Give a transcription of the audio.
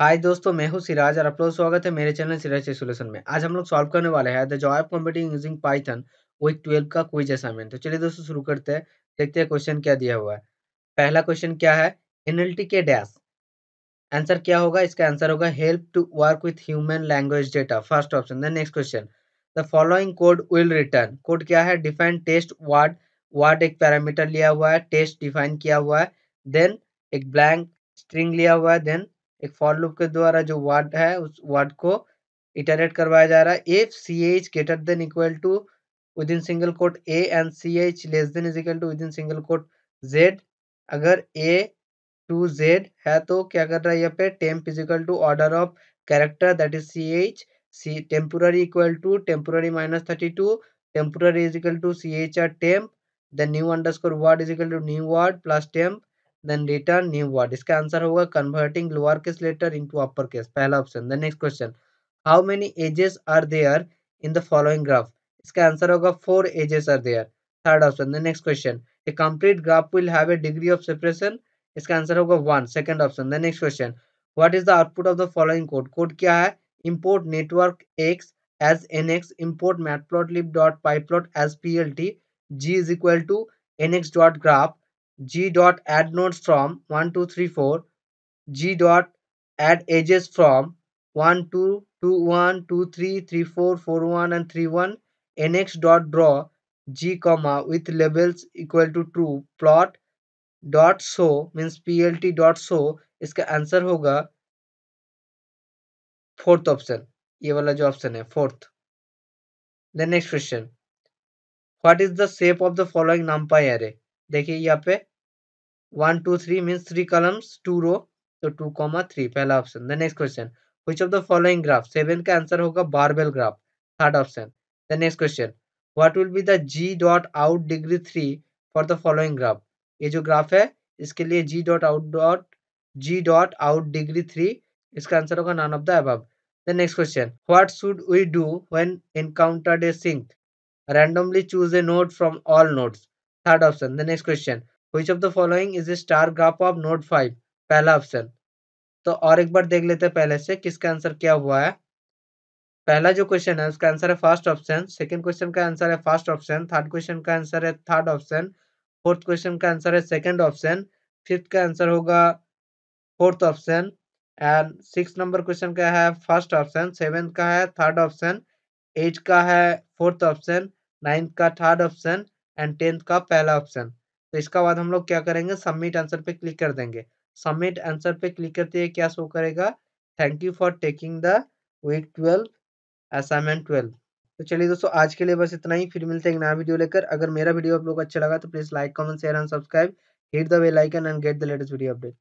हाय दोस्तों मैं हूं सिराज और आप लोग स्वागत है मेरे चैनल सिराज सोल्यूशन में आज हम लोग सॉल्व करने वाले हैं the joy of computing using Python week twelve का क्विज असाइनमेंट तो चलिए दोस्तों शुरू करते हैं देखते हैं क्वेश्चन क्या दिया हुआ है पहला क्वेश्चन क्या है एनएलटी के डैश आंसर क्या होगा इसका आंसर होगा help to work with human language data first option the next question the following code will return code क्या है डिफाइन टेस्ट वार्ड वार्ड एक पैरामीटर लिया हुआ है टेस्ट डिफाइन किया हुआ है देन एक ब्लैंक स्ट्रिंग लिया हुआ है देन एक फॉर लूप के द्वारा जो वर्ड है उस वर्ड को इटरेट करवाया जा रहा है if C H greater than equal to within single quote A and C H less than is equal to within single quote Z अगर ए टू जेड है तो क्या कर रहा है यहाँ पे temp is equal to order of character that is C H C temporary equal to temporary minus thirty two temporary is equal to C H R temp then new underscore word is equal to new word plus temp then return new word iska answer hoga converting lower case letter into upper case pehla option the next question how many edges are there in the following graph iska answer hoga four edges are there third option the next question a complete graph will have a degree of separation iska answer hoga one second option the next question what is the output of the following code code kya import network x as nx import matplotlib.pyplot as plt g is equal to nx. Graph g dot add nodes from 1 2 3 4 g dot add edges from 1 2 2 1 2 3 3 4 4 1 and 3 1 nx dot draw g comma with labels equal to true plot dot show means P L T dot so इसका answer होगा fourth option ये वाला जो option है fourth the next question what is the shape of the following numpy array देखिए यहाँ पे one two three means three columns two row तो टू कॉमा थ्री पहला option the next question which of the following graph seven का answer होगा barbell graph third option the next question what will be the G dot out degree three for the following graph ये जो graph है इसके लिए G dot out dot G dot out degree three इसका answer होगा none of the above the next question what should we do when encountered a sink randomly choose a node from all nodes third option the next question which of the following is a star graph of node five पहला option तो और एक बार देख लेते हैं पहले से किसका आंसर क्या हुआ है पहला जो क्वेश्चन है उसका आंसर है फर्स्ट ऑप्शन सेकंड क्वेश्चन का आंसर है फर्स्ट ऑप्शन थर्ड क्वेश्चन का आंसर है थर्ड ऑप्शन फोर्थ क्वेश्चन का आंसर है सेकंड ऑप्शन फिफ्थ का आंसर होगा fourth option and six number question का है फर्स्ट ऑप्शन सेवेंथ का है थर्ड ऑप्शन एट का है फोर्थ ऑप्शन नाइन्थ का थर्ड ऑप्शन एंड टेंथ का पहला ऑप्शन तो इसका बाद हम लोग क्या करेंगे सबमिट आंसर पे क्लिक कर देंगे सबमिट आंसर पे क्लिक करते हैं क्या शो करेगा thank you for taking the week twelve assignment twelve तो चलिए दोस्तों आज के लिए बस इतना ही फिर मिलते हैं नया वीडियो लेकर अगर मेरा वीडियो आप लोग अच्छा लगा तो please like comment share and subscribe hit the bell icon and get the latest video update